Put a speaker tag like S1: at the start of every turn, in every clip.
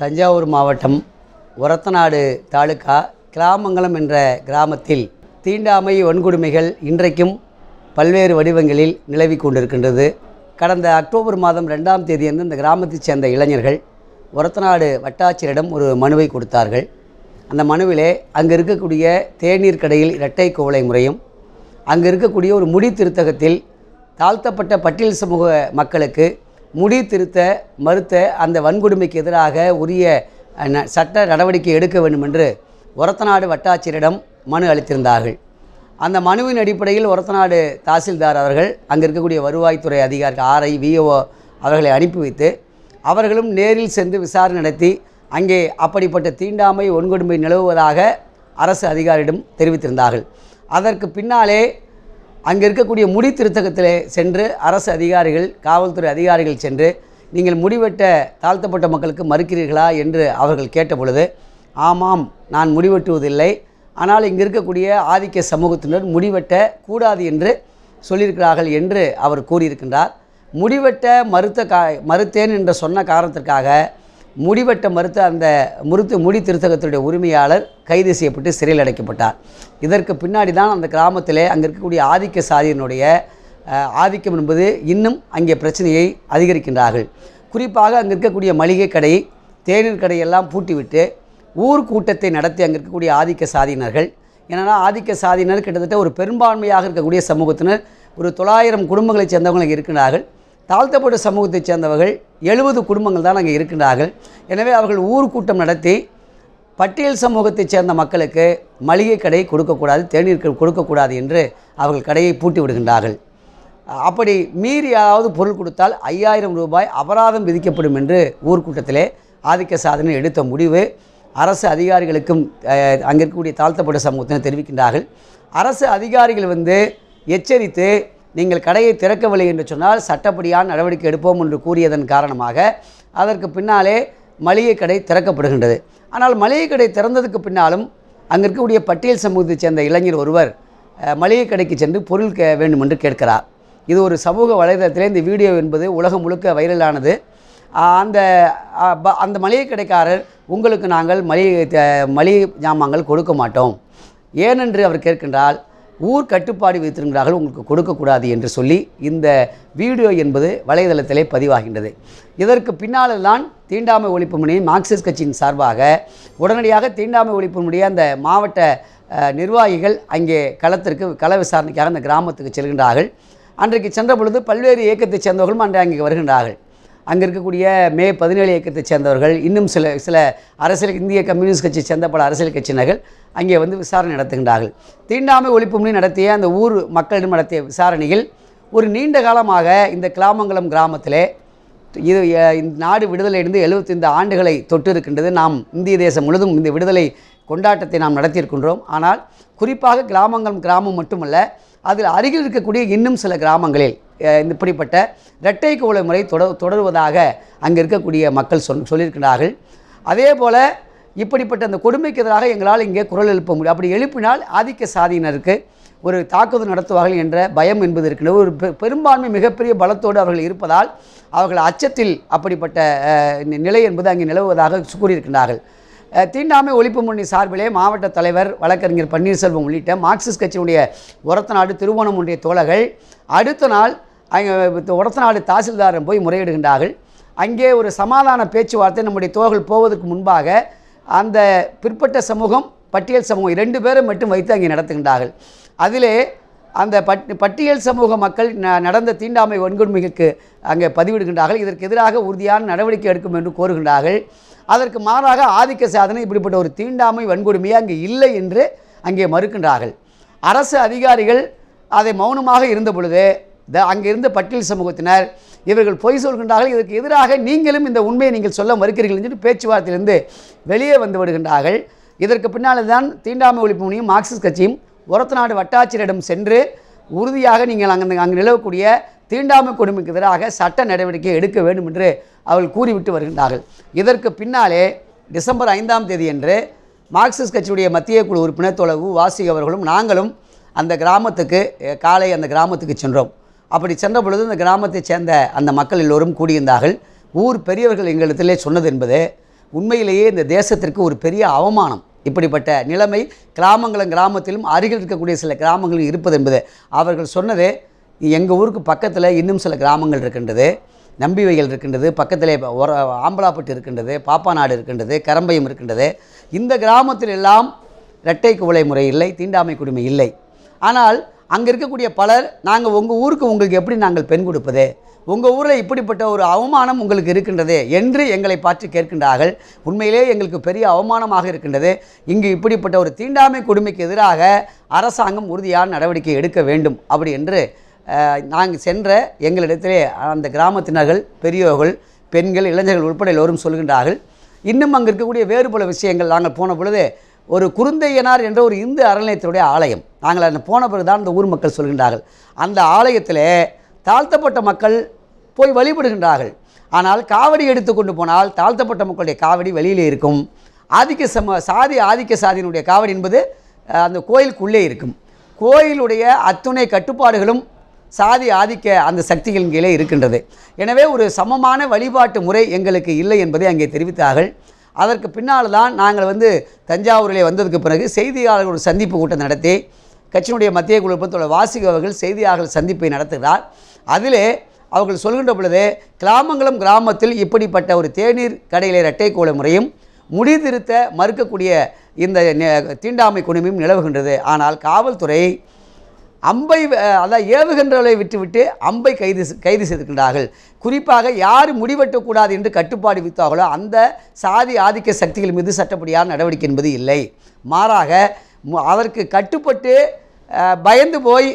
S1: தஞ்சாவூர் மாவட்டம் ஒரத்தநாடு தாலுக்கா கிராமங்கலம் என்ற கிராமத்தில் தீண்டாமை வன்கொடுமைகள் இன்றைக்கும் பல்வேறு வடிவங்களில் நிலவி கொண்டிருக்கின்றது கடந்த அக்டோபர் மாதம் ரெண்டாம் தேதியன்று இந்த கிராமத்தைச் சேர்ந்த இளைஞர்கள் ஒரத்தநாடு வட்டாட்சியரிடம் ஒரு மனுவை கொடுத்தார்கள் அந்த மனுவிலே அங்கே இருக்கக்கூடிய தேநீர் கடையில் இரட்டை கோவலை முறையும் அங்கே இருக்கக்கூடிய ஒரு முடி திருத்தகத்தில் தாழ்த்தப்பட்ட பட்டியல் சமூக மக்களுக்கு முடி திருத்த மறுத்த அந்த வன்கொடுமைக்கு எதிராக உரிய சட்ட நடவடிக்கை எடுக்க வேண்டும் என்று ஒரத்தநாடு வட்டாட்சியரிடம் மனு அளித்திருந்தார்கள் அந்த மனுவின் அடிப்படையில் ஒரத்தநாடு தாசில்தார் அவர்கள் அங்கே இருக்கக்கூடிய வருவாய்த்துறை அதிகாரி ஆர்ஐ விஓஓ அவர்களை அனுப்பி வைத்து அவர்களும் நேரில் சென்று விசாரணை நடத்தி அங்கே அப்படிப்பட்ட தீண்டாமை ஒன்கொடுமை நிலவுவதாக அரசு அதிகாரியிடம் தெரிவித்திருந்தார்கள் அதற்கு பின்னாலே அங்கே இருக்கக்கூடிய முடி திருத்தகத்திலே சென்று அரசு அதிகாரிகள் காவல்துறை அதிகாரிகள் சென்று நீங்கள் முடிவெட்ட தாழ்த்தப்பட்ட மக்களுக்கு மறுக்கிறீர்களா என்று அவர்கள் கேட்ட பொழுது ஆமாம் நான் முடிவெட்டுவதில்லை ஆனால் இங்கே இருக்கக்கூடிய ஆதிக்க சமூகத்தினர் முடிவெட்ட கூடாது என்று சொல்லியிருக்கிறார்கள் என்று அவர் கூறியிருக்கின்றார் முடிவெட்ட மறுத்த கா மறுத்தேன் என்று சொன்ன காரணத்திற்காக முடிவெட்ட மறுத்த அந்த முருத்து முடி திருத்தகத்துடைய உரிமையாளர் கைது செய்யப்பட்டு சிறையில் அடைக்கப்பட்டார் இதற்கு பின்னாடி தான் அந்த கிராமத்தில் அங்கே இருக்கக்கூடிய ஆதிக்க சாதியினுடைய ஆதிக்கம் என்பது இன்னும் அங்கே பிரச்சனையை அதிகரிக்கின்றார்கள் குறிப்பாக அங்கே இருக்கக்கூடிய மளிகை கடை தேநீர் கடையெல்லாம் பூட்டிவிட்டு ஊர் கூட்டத்தை நடத்தி அங்கே இருக்கக்கூடிய ஆதிக்க சாதியினர்கள் ஏன்னா ஆதிக்க சாதியினர் கிட்டத்தட்ட ஒரு பெரும்பான்மையாக இருக்கக்கூடிய சமூகத்தினர் ஒரு தொள்ளாயிரம் குடும்பங்களைச் சேர்ந்தவங்களுக்கு இருக்கிறார்கள் தாழ்த்தப்பட்ட சமூகத்தைச் சேர்ந்தவர்கள் எழுபது குடும்பங்கள் தான் அங்கே இருக்கின்றார்கள் எனவே அவர்கள் கூட்டம் நடத்தி பட்டியல் சமூகத்தைச் சேர்ந்த மக்களுக்கு மளிகை கடை கொடுக்கக்கூடாது தேநீர் கொடுக்கக்கூடாது என்று அவர்கள் கடையை பூட்டி விடுகின்றார்கள் அப்படி ஏதாவது பொருள் கொடுத்தால் ஐயாயிரம் ரூபாய் அபராதம் விதிக்கப்படும் என்று ஊர்க்கூட்டத்திலே ஆதிக்க சாதனை எடுத்த முடிவு அரசு அதிகாரிகளுக்கும் அங்கே இருக்கக்கூடிய தாழ்த்தப்பட்ட சமூகத்தினர் தெரிவிக்கின்றார்கள் அரசு அதிகாரிகள் வந்து எச்சரித்து நீங்கள் கடையை திறக்கவில்லை என்று சொன்னால் சட்டப்படியான நடவடிக்கை எடுப்போம் என்று கூறியதன் காரணமாக அதற்கு பின்னாலே மளிகை கடை திறக்கப்படுகின்றது ஆனால் மளிகை கடை திறந்ததுக்கு பின்னாலும் அங்கே இருக்கக்கூடிய பட்டியல் சமூகத்தைச் சேர்ந்த இளைஞர் ஒருவர் மளிகை கடைக்கு சென்று பொருள் கே வேண்டும் என்று கேட்கிறார் இது ஒரு சமூக வலைதளத்திலே இந்த வீடியோ என்பது உலகம் முழுக்க வைரலானது அந்த அந்த மளிகை கடைக்காரர் உங்களுக்கு நாங்கள் மளிகை மளிகை ஜாமான்கள் கொடுக்க மாட்டோம் ஏனென்று அவர் கேட்கின்றால் ஊர் கட்டுப்பாடு வைத்திருக்கிறார்கள் உங்களுக்கு கொடுக்கக்கூடாது என்று சொல்லி இந்த வீடியோ என்பது வலைதளத்திலே பதிவாகின்றது இதற்கு பின்னால் தான் தீண்டாமை ஒழிப்பு முனையும் மார்க்சிஸ்ட் கட்சியின் சார்பாக உடனடியாக தீண்டாமை ஒழிப்பு முடிய அந்த மாவட்ட நிர்வாகிகள் அங்கே களத்திற்கு கள விசாரணைக்காக அந்த கிராமத்துக்கு செல்கின்றார்கள் அன்றைக்கு சென்ற பொழுது பல்வேறு இயக்கத்தைச் சேர்ந்தவர்களும் அன்றை அங்கே வருகின்றார்கள் அங்கே இருக்கக்கூடிய மே பதினேழு இயக்கத்தை சேர்ந்தவர்கள் இன்னும் சில சில அரசியல் இந்திய கம்யூனிஸ்ட் கட்சி சேர்ந்த பல அரசியல் கட்சியினர்கள் அங்கே வந்து விசாரணை நடத்துகின்றார்கள் தீண்டாமை ஒழிப்பு முன்னி நடத்திய அந்த ஊர் மக்களிடம் நடத்திய விசாரணையில் ஒரு நீண்ட காலமாக இந்த கிளாமங்கலம் கிராமத்தில் இது இந்த நாடு விடுதலையிலிருந்து எழுபத்தைந்து ஆண்டுகளை தொட்டு இருக்கின்றது நாம் இந்திய தேசம் முழுதும் இந்த விடுதலை கொண்டாட்டத்தை நாம் நடத்தியிருக்கின்றோம் ஆனால் குறிப்பாக கிராமங்களும் கிராமம் மட்டுமல்ல அதில் அருகில் இருக்கக்கூடிய இன்னும் சில கிராமங்களில் இப்படிப்பட்ட இரட்டை கோல முறை தொடர் தொடருவதாக அங்கே இருக்கக்கூடிய மக்கள் சொல் சொல்லியிருக்கிறார்கள் அதே போல் இப்படிப்பட்ட அந்த கொடுமைக்கு எதிராக எங்களால் இங்கே குரல் எழுப்ப முடியும் அப்படி எழுப்பினால் ஆதிக்க சாதியினருக்கு ஒரு தாக்குதல் நடத்துவார்கள் என்ற பயம் என்பது இருக்கின்ற ஒரு பெ பெரும்பான்மை மிகப்பெரிய பலத்தோடு அவர்கள் இருப்பதால் அவர்கள் அச்சத்தில் அப்படிப்பட்ட நிலை என்பது அங்கே நிலவுவதாக கூறியிருக்கிறார்கள் தீண்டாமை ஒழிப்பு முன்னி சார்பிலே மாவட்ட தலைவர் வழக்கறிஞர் பன்னீர்செல்வம் உள்ளிட்ட மார்க்சிஸ்ட் கட்சியினுடைய உரத்த நாடு திருவோணம் ஒன்றிய தோழர்கள் அடுத்த நாள் அங்கே உடத்தநாடு தாசில்தாரம் போய் முறையிடுகின்றார்கள் அங்கே ஒரு சமாதான பேச்சுவார்த்தை நம்முடைய தோகல் போவதற்கு முன்பாக அந்த பிற்பட்ட சமூகம் பட்டியல் சமூகம் ரெண்டு பேரும் மட்டும் வைத்து அங்கே நடத்துகின்றார்கள் அதிலே அந்த பட் பட்டியல் சமூக மக்கள் நடந்த தீண்டாமை வன்கொடுமைகளுக்கு அங்கே பதிவிடுகின்றார்கள் இதற்கு எதிராக உறுதியான நடவடிக்கை எடுக்கும் என்று கோருகின்றார்கள் அதற்கு மாறாக ஆதிக்க சாதனை இப்படிப்பட்ட ஒரு தீண்டாமை வன்கொடுமையே அங்கே இல்லை என்று அங்கே மறுக்கின்றார்கள் அரசு அதிகாரிகள் அதை மௌனமாக இருந்த பொழுது த அங்கிருந்த பட்டியல் சமூகத்தினர் இவர்கள் பொய் சொல்கின்றார்கள் இதற்கு எதிராக நீங்களும் இந்த உண்மையை நீங்கள் சொல்ல மறுக்கிறீர்கள் என்று பேச்சுவார்த்தையிலிருந்து வெளியே வந்து விடுகின்றார்கள் இதற்கு பின்னால் தான் தீண்டாமை ஒழிப்பு முனியும் மார்க்சிஸ்ட் கட்சியும் ஒரத்தநாடு வட்டாட்சியரிடம் சென்று உறுதியாக நீங்கள் அங்கே அங்கு நிலவக்கூடிய தீண்டாமை கொடுமைக்கு எதிராக சட்ட நடவடிக்கை எடுக்க வேண்டும் என்று அவர்கள் கூறிவிட்டு வருகின்றார்கள் இதற்கு பின்னாலே டிசம்பர் ஐந்தாம் தேதி என்று மார்க்சிஸ்ட் கட்சியுடைய மத்திய குழு உறுப்பினர் தொலைவு வாசி அவர்களும் நாங்களும் அந்த கிராமத்துக்கு காலை அந்த கிராமத்துக்கு சென்றோம் அப்படி சென்ற பொழுது இந்த கிராமத்தைச் சேர்ந்த அந்த மக்கள் எல்லோரும் கூடியிருந்தார்கள் ஊர் பெரியவர்கள் எங்களிடத்திலே சொன்னது என்பது உண்மையிலேயே இந்த தேசத்திற்கு ஒரு பெரிய அவமானம் இப்படிப்பட்ட நிலைமை கிராமங்களும் கிராமத்திலும் அருகில் இருக்கக்கூடிய சில கிராமங்களும் இருப்பது என்பது அவர்கள் சொன்னது எங்கள் ஊருக்கு பக்கத்தில் இன்னும் சில கிராமங்கள் இருக்கின்றது நம்பி வகைகள் இருக்கின்றது பக்கத்தில் ஒர ஆம்பலாப்பட்டு இருக்கின்றது பாப்பாநாடு இருக்கின்றது கரம்பையம் இருக்கின்றது இந்த கிராமத்தில் எல்லாம் இரட்டை குவளை முறை இல்லை தீண்டாமை குடிமை இல்லை ஆனால் அங்கே இருக்கக்கூடிய பலர் நாங்கள் உங்கள் ஊருக்கு உங்களுக்கு எப்படி நாங்கள் பெண் கொடுப்பது உங்கள் ஊரில் இப்படிப்பட்ட ஒரு அவமானம் உங்களுக்கு இருக்கின்றது என்று எங்களை பார்த்து கேட்கின்றார்கள் உண்மையிலே எங்களுக்கு பெரிய அவமானமாக இருக்கின்றது இங்கு இப்படிப்பட்ட ஒரு தீண்டாமை கொடுமைக்கு எதிராக அரசாங்கம் உறுதியான நடவடிக்கை எடுக்க வேண்டும் அப்படி என்று நாங்கள் சென்ற எங்களிடத்திலே அந்த கிராமத்தினர்கள் பெரியோர்கள் பெண்கள் இளைஞர்கள் உட்பட எல்லோரும் சொல்கின்றார்கள் இன்னும் அங்கே இருக்கக்கூடிய வேறு பல விஷயங்கள் நாங்கள் போன பொழுது ஒரு குருந்தையனார் என்ற ஒரு இந்து அறநிலையத்தினுடைய ஆலயம் நாங்கள் அந்த போன பிறகுதான் அந்த ஊர் மக்கள் சொல்கின்றார்கள் அந்த ஆலயத்தில் தாழ்த்தப்பட்ட மக்கள் போய் வழிபடுகின்றார்கள் ஆனால் காவடி எடுத்து கொண்டு போனால் தாழ்த்தப்பட்ட மக்களுடைய காவடி வெளியிலே இருக்கும் ஆதிக்க சம சாதி ஆதிக்க சாதியினுடைய காவடி என்பது அந்த கோயிலுக்குள்ளே இருக்கும் கோயிலுடைய அத்துணை கட்டுப்பாடுகளும் சாதி ஆதிக்க அந்த சக்திகளின் கீழே இருக்கின்றது எனவே ஒரு சமமான வழிபாட்டு முறை எங்களுக்கு இல்லை என்பதை அங்கே தெரிவித்தார்கள் அதற்கு பின்னால் தான் நாங்கள் வந்து தஞ்சாவூரிலே வந்ததுக்கு பிறகு செய்தியாளர்களோட சந்திப்பு கூட்டம் நடத்தி கட்சியினுடைய மத்திய குழுப்பத்தோட வாசிக வாசிகவர்கள் செய்தியாளர்கள் சந்திப்பை நடத்துகிறார் அதிலே அவர்கள் சொல்கின்ற பொழுது கிராமங்களும் கிராமத்தில் இப்படிப்பட்ட ஒரு தேநீர் கடையிலே இரட்டை கோல முறையும் முடிதிருத்த மறுக்கக்கூடிய இந்த தீண்டாமை குணமும் நிலவுகின்றது ஆனால் காவல்துறை அம்பை அதான் ஏவுகின்றவர்களை விட்டுவிட்டு அம்பை கைது கைது செய்திருக்கின்றார்கள் குறிப்பாக யார் முடிவெட்டக்கூடாது என்று கட்டுப்பாடு வித்தார்களோ அந்த சாதி ஆதிக்க சக்திகள் மீது சட்டப்படியான நடவடிக்கை என்பது இல்லை மாறாக அதற்கு கட்டுப்பட்டு பயந்து போய்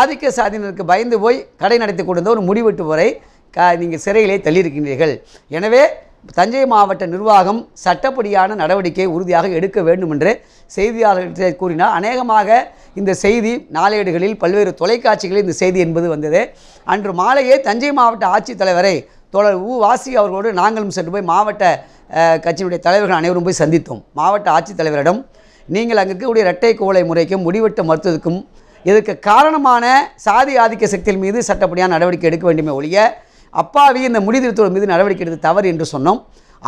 S1: ஆதிக்க சாதியினருக்கு பயந்து போய் கடை நடத்தி கொண்டிருந்த ஒரு முடிவெட்டு வரை க நீங்கள் சிறையிலே தள்ளியிருக்கின்றீர்கள் எனவே தஞ்சை மாவட்ட நிர்வாகம் சட்டப்படியான நடவடிக்கை உறுதியாக எடுக்க வேண்டும் என்று செய்தியாளர்களிடம் கூறினார் அநேகமாக இந்த செய்தி நாளேடுகளில் பல்வேறு தொலைக்காட்சிகளில் இந்த செய்தி என்பது வந்தது அன்று மாலையே தஞ்சை மாவட்ட ஆட்சித்தலைவரை தோழர் உ வாசி அவர்களோடு நாங்களும் சென்று போய் மாவட்ட கட்சியினுடைய தலைவர்கள் அனைவரும் போய் சந்தித்தோம் மாவட்ட ஆட்சித்தலைவரிடம் நீங்கள் அங்கே இருக்கக்கூடிய இரட்டை கோலை முறைக்கும் முடிவெட்ட மருத்துவத்துக்கும் இதற்கு காரணமான சாதி ஆதிக்க சக்திகள் மீது சட்டப்படியான நடவடிக்கை எடுக்க வேண்டுமே ஒழிய அப்பாவி இந்த முடிதிருத்தோர் மீது நடவடிக்கை எடுத்து தவறு என்று சொன்னோம்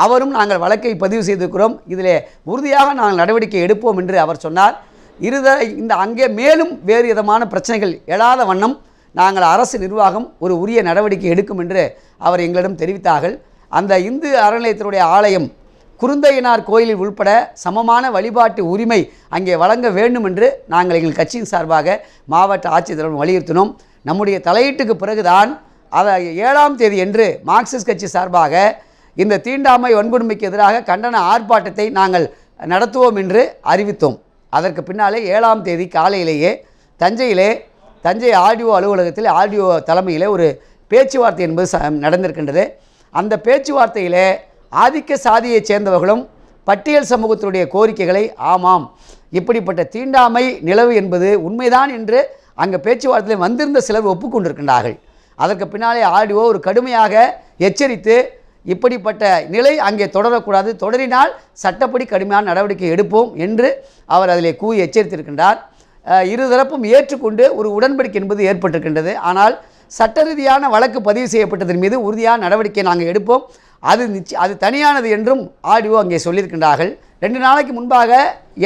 S1: அவரும் நாங்கள் வழக்கை பதிவு செய்திருக்கிறோம் இதில் உறுதியாக நாங்கள் நடவடிக்கை எடுப்போம் என்று அவர் சொன்னார் இருத இந்த அங்கே மேலும் வேறு விதமான பிரச்சனைகள் எழாத வண்ணம் நாங்கள் அரசு நிர்வாகம் ஒரு உரிய நடவடிக்கை எடுக்கும் என்று அவர் எங்களிடம் தெரிவித்தார்கள் அந்த இந்து அறநிலையத்தினுடைய ஆலயம் குருந்தையினார் கோயிலில் உள்பட சமமான வழிபாட்டு உரிமை அங்கே வழங்க வேண்டும் என்று நாங்கள் எங்கள் கட்சியின் சார்பாக மாவட்ட ஆட்சித்தலைவர் வலியுறுத்தினோம் நம்முடைய தலையீட்டுக்கு பிறகுதான் அதை ஏழாம் தேதி என்று மார்க்சிஸ்ட் கட்சி சார்பாக இந்த தீண்டாமை வன்கொடுமைக்கு எதிராக கண்டன ஆர்ப்பாட்டத்தை நாங்கள் நடத்துவோம் என்று அறிவித்தோம் அதற்கு பின்னாலே ஏழாம் தேதி காலையிலேயே தஞ்சையிலே தஞ்சை ஆர்டிஓ அலுவலகத்தில் ஆர்டிஓ தலைமையிலே ஒரு பேச்சுவார்த்தை என்பது ச நடந்திருக்கின்றது அந்த பேச்சுவார்த்தையிலே ஆதிக்க சாதியைச் சேர்ந்தவர்களும் பட்டியல் சமூகத்தினுடைய கோரிக்கைகளை ஆமாம் இப்படிப்பட்ட தீண்டாமை நிலவு என்பது உண்மைதான் என்று அங்கே பேச்சுவார்த்தையில் வந்திருந்த சிலர் ஒப்புக்கொண்டிருக்கின்றார்கள் அதற்கு பின்னாலே ஆர்டிஓ ஒரு கடுமையாக எச்சரித்து இப்படிப்பட்ட நிலை அங்கே தொடரக்கூடாது தொடரினால் சட்டப்படி கடுமையான நடவடிக்கை எடுப்போம் என்று அவர் அதிலே கூறி எச்சரித்திருக்கின்றார் இருதரப்பும் ஏற்றுக்கொண்டு ஒரு உடன்படிக்கை என்பது ஏற்பட்டிருக்கின்றது ஆனால் சட்ட ரீதியான வழக்கு பதிவு செய்யப்பட்டதன் மீது உறுதியான நடவடிக்கை நாங்கள் எடுப்போம் அது நிச்சய அது தனியானது என்றும் ஆடியோ அங்கே சொல்லியிருக்கின்றார்கள் ரெண்டு நாளைக்கு முன்பாக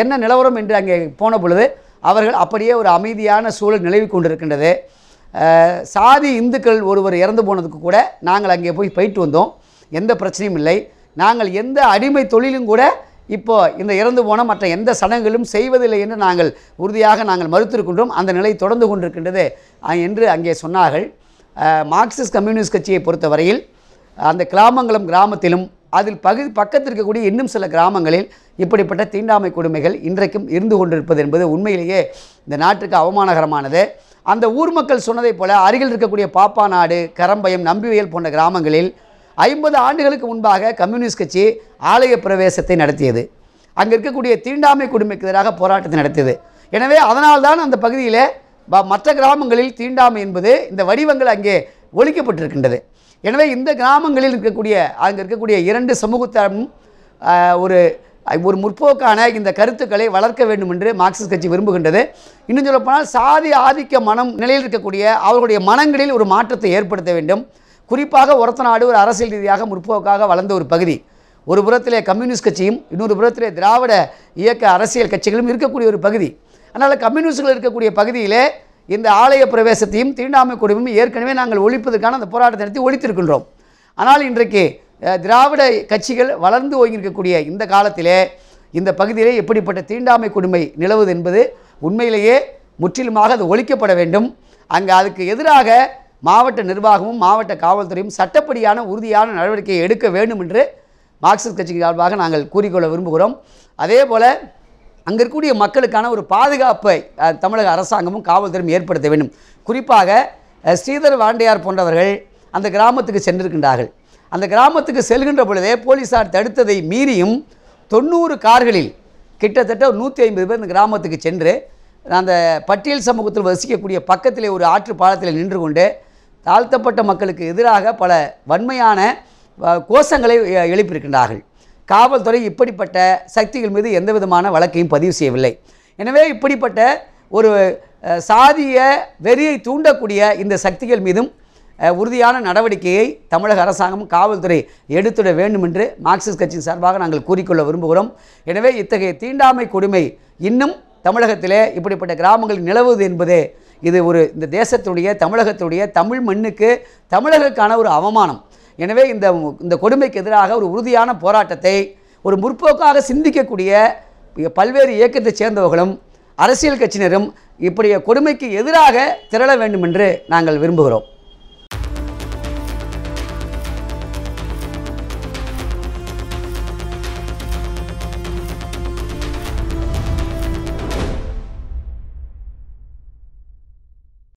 S1: என்ன நிலவரம் என்று அங்கே போன பொழுது அவர்கள் அப்படியே ஒரு அமைதியான சூழல் நிலவி கொண்டிருக்கின்றது சாதி இந்துக்கள் ஒருவர் இறந்து போனதுக்கு கூட நாங்கள் அங்கே போய் போயிட்டு வந்தோம் எந்த பிரச்சனையும் இல்லை நாங்கள் எந்த அடிமை தொழிலும் கூட இப்போ இந்த இறந்து போன மற்ற எந்த சடங்குகளும் செய்வதில்லை என்று நாங்கள் உறுதியாக நாங்கள் மறுத்திருக்கின்றோம் அந்த நிலை தொடர்ந்து கொண்டிருக்கின்றது என்று அங்கே சொன்னார்கள் மார்க்சிஸ்ட் கம்யூனிஸ்ட் கட்சியை பொறுத்தவரையில் அந்த கிராமங்களும் கிராமத்திலும் அதில் பகுதி பக்கத்தில் இருக்கக்கூடிய இன்னும் சில கிராமங்களில் இப்படிப்பட்ட தீண்டாமை கொடுமைகள் இன்றைக்கும் இருந்து கொண்டிருப்பது என்பது உண்மையிலேயே இந்த நாட்டுக்கு அவமானகரமானது அந்த ஊர் மக்கள் சொன்னதைப் போல அருகில் இருக்கக்கூடிய பாப்பா நாடு கரம்பயம் நம்பியல் போன்ற கிராமங்களில் ஐம்பது ஆண்டுகளுக்கு முன்பாக கம்யூனிஸ்ட் கட்சி ஆலய பிரவேசத்தை நடத்தியது அங்கே இருக்கக்கூடிய தீண்டாமை கொடுமைக்கு எதிராக போராட்டத்தை நடத்தியது எனவே அதனால்தான் அந்த பகுதியில் மற்ற கிராமங்களில் தீண்டாமை என்பது இந்த வடிவங்கள் அங்கே ஒழிக்கப்பட்டிருக்கின்றது எனவே இந்த கிராமங்களில் இருக்கக்கூடிய அங்கே இருக்கக்கூடிய இரண்டு சமூகத்தாரும் ஒரு ஒரு முற்போக்கான இந்த கருத்துக்களை வளர்க்க வேண்டும் என்று மார்க்சிஸ்ட் கட்சி விரும்புகின்றது இன்னும் சொல்லப்போனால் சாதி ஆதிக்க மனம் நிலையில் இருக்கக்கூடிய அவர்களுடைய மனங்களில் ஒரு மாற்றத்தை ஏற்படுத்த வேண்டும் குறிப்பாக ஒருத்த நாடு ஒரு அரசியல் ரீதியாக முற்போக்காக வளர்ந்த ஒரு பகுதி ஒரு புறத்திலே கம்யூனிஸ்ட் கட்சியும் இன்னொரு புறத்திலே திராவிட இயக்க அரசியல் கட்சிகளும் இருக்கக்கூடிய ஒரு பகுதி அதனால் கம்யூனிஸ்டில் இருக்கக்கூடிய பகுதியிலே இந்த ஆலய பிரவேசத்தையும் தீண்டாமை குடிமையும் ஏற்கனவே நாங்கள் ஒழிப்பதற்கான அந்த போராட்டத்தை நடத்தி ஒழித்திருக்கின்றோம் ஆனால் இன்றைக்கு திராவிட கட்சிகள் வளர்ந்து ஓங்கியிருக்கக்கூடிய இந்த காலத்திலே இந்த பகுதியிலே எப்படிப்பட்ட தீண்டாமை கொடுமை நிலவுது என்பது உண்மையிலேயே முற்றிலுமாக அது ஒழிக்கப்பட வேண்டும் அங்கே அதுக்கு எதிராக மாவட்ட நிர்வாகமும் மாவட்ட காவல்துறையும் சட்டப்படியான உறுதியான நடவடிக்கையை எடுக்க வேண்டும் என்று மார்க்சிஸ்ட் கட்சிக்கு சார்பாக நாங்கள் கூறிக்கொள்ள விரும்புகிறோம் அதே போல் அங்கே இருக்கக்கூடிய மக்களுக்கான ஒரு பாதுகாப்பை தமிழக அரசாங்கமும் காவல்துறையும் ஏற்படுத்த வேண்டும் குறிப்பாக ஸ்ரீதர் வாண்டியார் போன்றவர்கள் அந்த கிராமத்துக்கு சென்றிருக்கின்றார்கள் அந்த கிராமத்துக்கு செல்கின்ற பொழுதே போலீஸார் தடுத்ததை மீறியும் தொண்ணூறு கார்களில் கிட்டத்தட்ட ஒரு நூற்றி ஐம்பது பேர் இந்த கிராமத்துக்கு சென்று அந்த பட்டியல் சமூகத்தில் வசிக்கக்கூடிய பக்கத்திலே ஒரு ஆற்று பாலத்தில் நின்று கொண்டு தாழ்த்தப்பட்ட மக்களுக்கு எதிராக பல வன்மையான கோஷங்களை எழுப்பியிருக்கின்றார்கள் காவல்துறை இப்படிப்பட்ட சக்திகள் மீது எந்த விதமான வழக்கையும் பதிவு செய்யவில்லை எனவே இப்படிப்பட்ட ஒரு சாதிய வெறியை தூண்டக்கூடிய இந்த சக்திகள் மீதும் உறுதியான நடவடிக்கையை தமிழக அரசாங்கமும் காவல்துறை எடுத்துட வேண்டும் என்று மார்க்சிஸ்ட் கட்சியின் சார்பாக நாங்கள் கூறிக்கொள்ள விரும்புகிறோம் எனவே இத்தகைய தீண்டாமை கொடுமை இன்னும் தமிழகத்திலே இப்படிப்பட்ட கிராமங்களில் நிலவுவது என்பதே இது ஒரு இந்த தேசத்துடைய தமிழகத்துடைய தமிழ் மண்ணுக்கு தமிழர்களுக்கான ஒரு அவமானம் எனவே இந்த இந்த கொடுமைக்கு எதிராக ஒரு உறுதியான போராட்டத்தை ஒரு முற்போக்காக சிந்திக்கக்கூடிய பல்வேறு இயக்கத்தை சேர்ந்தவர்களும் அரசியல் கட்சியினரும் இப்படிய கொடுமைக்கு எதிராக திரள வேண்டும் என்று நாங்கள் விரும்புகிறோம்